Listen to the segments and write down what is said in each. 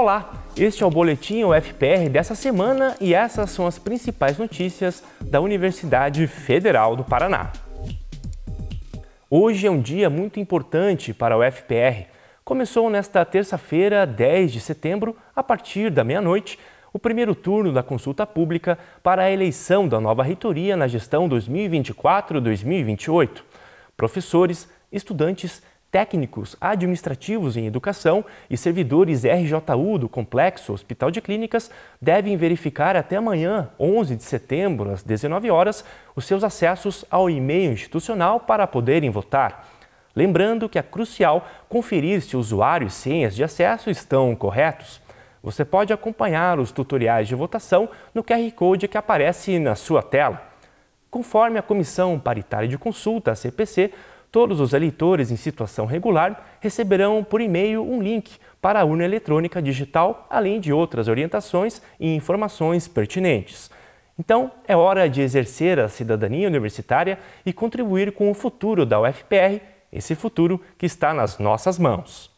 Olá, este é o Boletim UFPR dessa semana e essas são as principais notícias da Universidade Federal do Paraná. Hoje é um dia muito importante para a UFPR. Começou nesta terça-feira, 10 de setembro, a partir da meia-noite, o primeiro turno da consulta pública para a eleição da nova reitoria na gestão 2024-2028. Professores, estudantes técnicos administrativos em educação e servidores RJU do Complexo Hospital de Clínicas devem verificar até amanhã, 11 de setembro, às 19 horas, os seus acessos ao e-mail institucional para poderem votar. Lembrando que é crucial conferir se usuários e senhas de acesso estão corretos. Você pode acompanhar os tutoriais de votação no QR Code que aparece na sua tela. Conforme a Comissão Paritária de Consulta, a CPC, Todos os eleitores em situação regular receberão por e-mail um link para a urna eletrônica digital, além de outras orientações e informações pertinentes. Então, é hora de exercer a cidadania universitária e contribuir com o futuro da UFPR, esse futuro que está nas nossas mãos.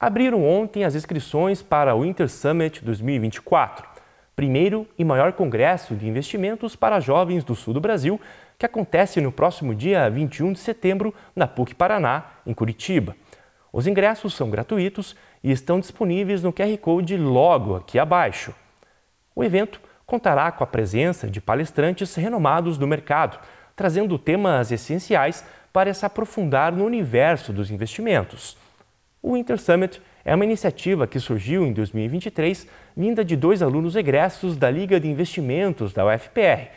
Abriram ontem as inscrições para o Inter Summit 2024, primeiro e maior congresso de investimentos para jovens do sul do Brasil, que acontece no próximo dia 21 de setembro na PUC Paraná, em Curitiba. Os ingressos são gratuitos e estão disponíveis no QR Code logo aqui abaixo. O evento contará com a presença de palestrantes renomados do mercado, trazendo temas essenciais para se aprofundar no universo dos investimentos. O Inter Summit é uma iniciativa que surgiu em 2023, vinda de dois alunos egressos da Liga de Investimentos da UFPR.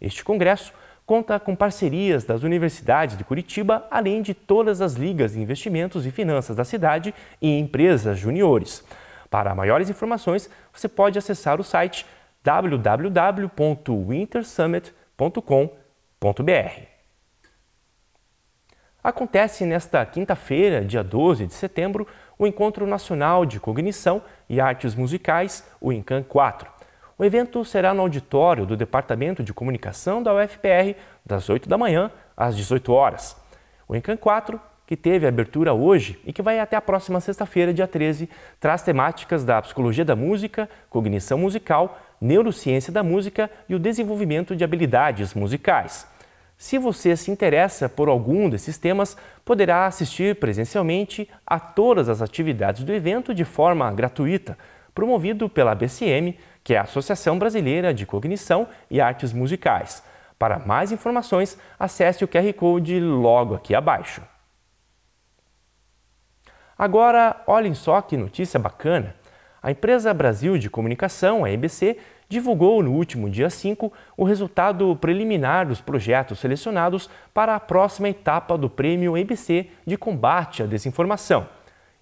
Este congresso conta com parcerias das universidades de Curitiba, além de todas as ligas de investimentos e finanças da cidade e empresas juniores. Para maiores informações, você pode acessar o site www.wintersummit.com.br. Acontece nesta quinta-feira, dia 12 de setembro, o Encontro Nacional de Cognição e Artes Musicais, o Encan 4. O evento será no auditório do Departamento de Comunicação da UFPR, das 8 da manhã às 18 horas. O Encan 4, que teve abertura hoje e que vai até a próxima sexta-feira, dia 13, traz temáticas da psicologia da música, cognição musical, neurociência da música e o desenvolvimento de habilidades musicais. Se você se interessa por algum desses temas, poderá assistir presencialmente a todas as atividades do evento de forma gratuita, promovido pela BCM que é a Associação Brasileira de Cognição e Artes Musicais. Para mais informações, acesse o QR Code logo aqui abaixo. Agora, olhem só que notícia bacana. A empresa Brasil de Comunicação, a EBC, divulgou no último dia 5 o resultado preliminar dos projetos selecionados para a próxima etapa do Prêmio EBC de Combate à Desinformação.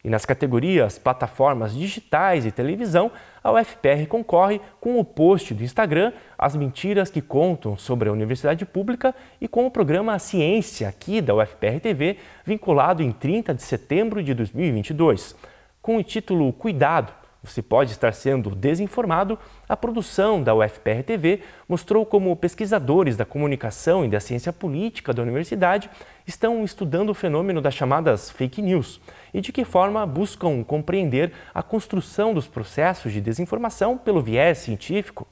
E nas categorias plataformas digitais e televisão, a UFPR concorre com o post do Instagram As Mentiras que Contam sobre a Universidade Pública e com o programa Ciência aqui da UFPR TV, vinculado em 30 de setembro de 2022. Com o título Cuidado, você pode estar sendo desinformado. A produção da UFPR TV mostrou como pesquisadores da comunicação e da ciência política da universidade estão estudando o fenômeno das chamadas fake news e de que forma buscam compreender a construção dos processos de desinformação pelo viés científico.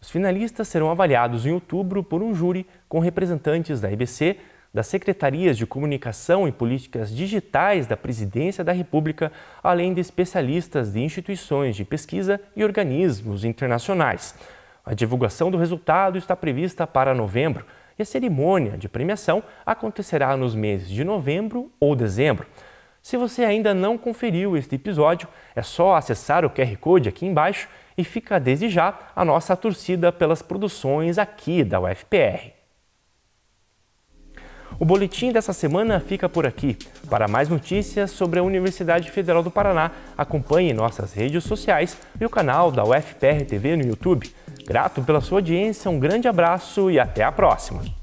Os finalistas serão avaliados em outubro por um júri com representantes da IBC, das Secretarias de Comunicação e Políticas Digitais da Presidência da República, além de especialistas de instituições de pesquisa e organismos internacionais. A divulgação do resultado está prevista para novembro e a cerimônia de premiação acontecerá nos meses de novembro ou dezembro. Se você ainda não conferiu este episódio, é só acessar o QR Code aqui embaixo e fica desde já a nossa torcida pelas produções aqui da UFPR. O boletim dessa semana fica por aqui. Para mais notícias sobre a Universidade Federal do Paraná, acompanhe nossas redes sociais e o canal da UFPR TV no YouTube. Grato pela sua audiência, um grande abraço e até a próxima!